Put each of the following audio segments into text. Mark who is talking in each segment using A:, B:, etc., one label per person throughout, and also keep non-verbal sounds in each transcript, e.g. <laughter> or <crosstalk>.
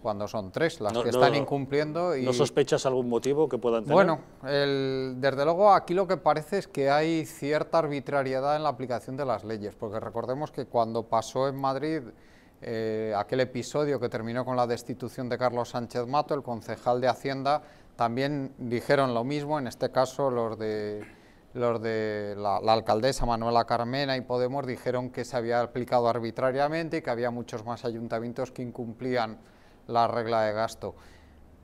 A: cuando son tres las que están incumpliendo. ¿No sospechas algún motivo que puedan tener? Bueno, desde luego aquí lo que parece es que hay cierta arbitrariedad en la aplicación de las leyes, porque recordemos que cuando pasó en Madrid eh, aquel episodio que terminó con la destitución de Carlos Sánchez Mato, el concejal de Hacienda, también dijeron lo mismo, en este caso los de los de la, alcaldesa Manuela Carmena y Podemos dijeron que se había aplicado arbitrariamente y que había muchos más ayuntamientos que incumplían la regla de gasto.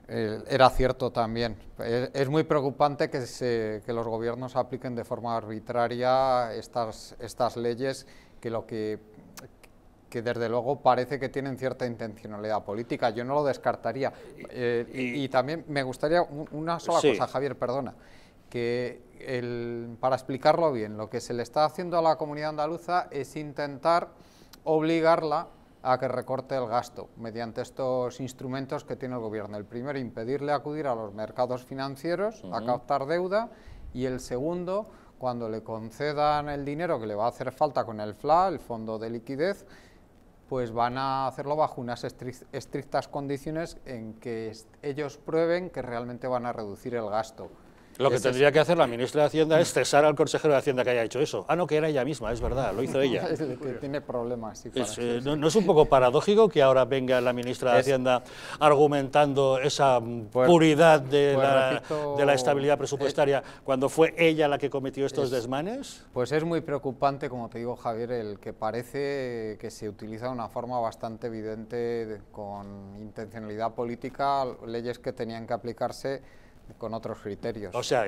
A: Eh, era cierto también. Es, muy preocupante que, se, que, los gobiernos apliquen de forma arbitraria estas, estas leyes que lo que, que desde luego parece que tienen cierta intencionalidad política. Yo no lo descartaría. y, eh, también me gustaría una sola cosa, Javier, perdona que para explicarlo bien, lo que se le está haciendo a la comunidad andaluza es intentar obligarla a que recorte el gasto mediante estos instrumentos que tiene el gobierno. El primero, impedirle acudir a los mercados financieros a captar deuda y el segundo, cuando le concedan el dinero que le va a hacer falta con el FLA, el Fondo de Liquidez, pues van a hacerlo bajo unas estrictas condiciones en que ellos prueben que realmente van a reducir el gasto.
B: Lo que este tendría que hacer la ministra de Hacienda es cesar al consejero de Hacienda que haya hecho eso. Ah, no, que era ella misma, es verdad, lo hizo <laughs> ella.
A: tiene problemas.
B: Eh, no, es un poco paradójico que ahora venga la ministra de Hacienda argumentando esa puridad de, la, estabilidad presupuestaria cuando fue ella la que cometió estos desmanes? Pues es muy preocupante, como te
A: digo, Javier, el que parece que se utiliza de una forma bastante evidente, con intencionalidad política, leyes que tenían que aplicarse con otros criterios. O sea,